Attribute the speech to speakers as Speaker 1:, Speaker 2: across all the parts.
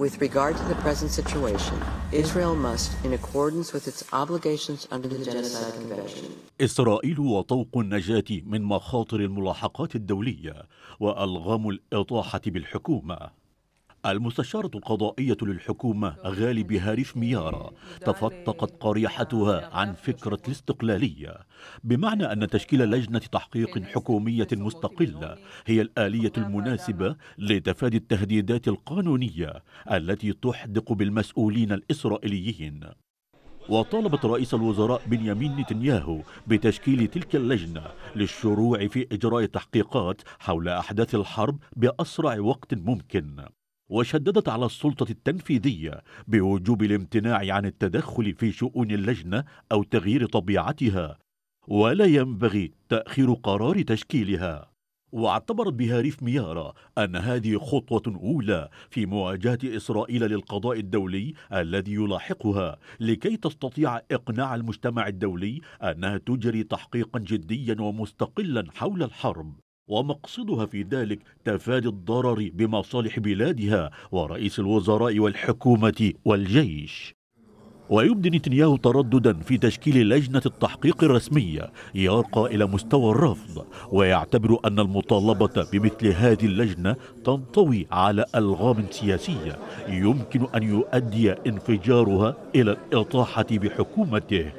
Speaker 1: With regard to the present situation, Israel must, in accordance with its obligations under the Genocide Convention. إسرائيل وطوق النجاة من مخاطر الملاحقات الدولية وألغام الإطاحة بالحكومة المستشارة القضائية للحكومة غالي بهاريش ميارا تفتقت قريحتها عن فكرة الاستقلالية بمعنى أن تشكيل لجنة تحقيق حكومية مستقلة هي الآلية المناسبة لتفادي التهديدات القانونية التي تحدق بالمسؤولين الإسرائيليين وطالبت رئيس الوزراء بنيامين نتنياهو بتشكيل تلك اللجنة للشروع في إجراء تحقيقات حول أحداث الحرب بأسرع وقت ممكن وشددت على السلطة التنفيذية بوجوب الامتناع عن التدخل في شؤون اللجنة أو تغيير طبيعتها ولا ينبغي تأخير قرار تشكيلها واعتبرت بهاريف ميارا أن هذه خطوة أولى في مواجهة إسرائيل للقضاء الدولي الذي يلاحقها لكي تستطيع إقناع المجتمع الدولي أنها تجري تحقيقا جديا ومستقلا حول الحرب ومقصدها في ذلك تفادي الضرر بمصالح بلادها ورئيس الوزراء والحكومة والجيش ويبدي نتنياهو ترددا في تشكيل لجنة التحقيق الرسمية يرقى إلى مستوى الرفض ويعتبر أن المطالبة بمثل هذه اللجنة تنطوي على ألغام سياسية يمكن أن يؤدي انفجارها إلى الإطاحة بحكومته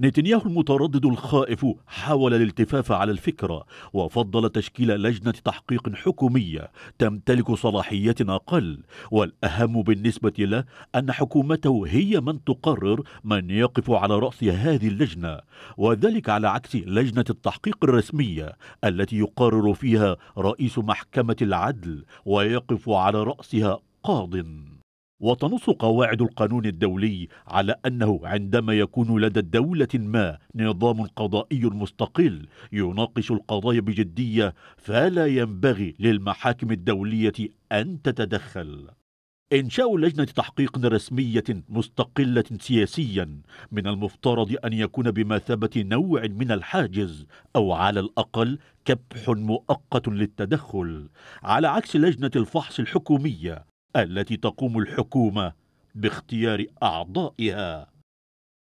Speaker 1: نتنياهو المتردد الخائف حاول الالتفاف على الفكرة وفضل تشكيل لجنة تحقيق حكومية تمتلك صلاحيات أقل والأهم بالنسبة له أن حكومته هي من تقرر من يقف على رأس هذه اللجنة وذلك على عكس لجنة التحقيق الرسمية التي يقرر فيها رئيس محكمة العدل ويقف على رأسها قاضٍ وتنص قواعد القانون الدولي على أنه عندما يكون لدى دولة ما نظام قضائي مستقل يناقش القضايا بجدية فلا ينبغي للمحاكم الدولية أن تتدخل إنشاء لجنة تحقيق رسمية مستقلة سياسيا من المفترض أن يكون بمثابة نوع من الحاجز أو على الأقل كبح مؤقت للتدخل على عكس لجنة الفحص الحكومية التي تقوم الحكومه باختيار اعضائها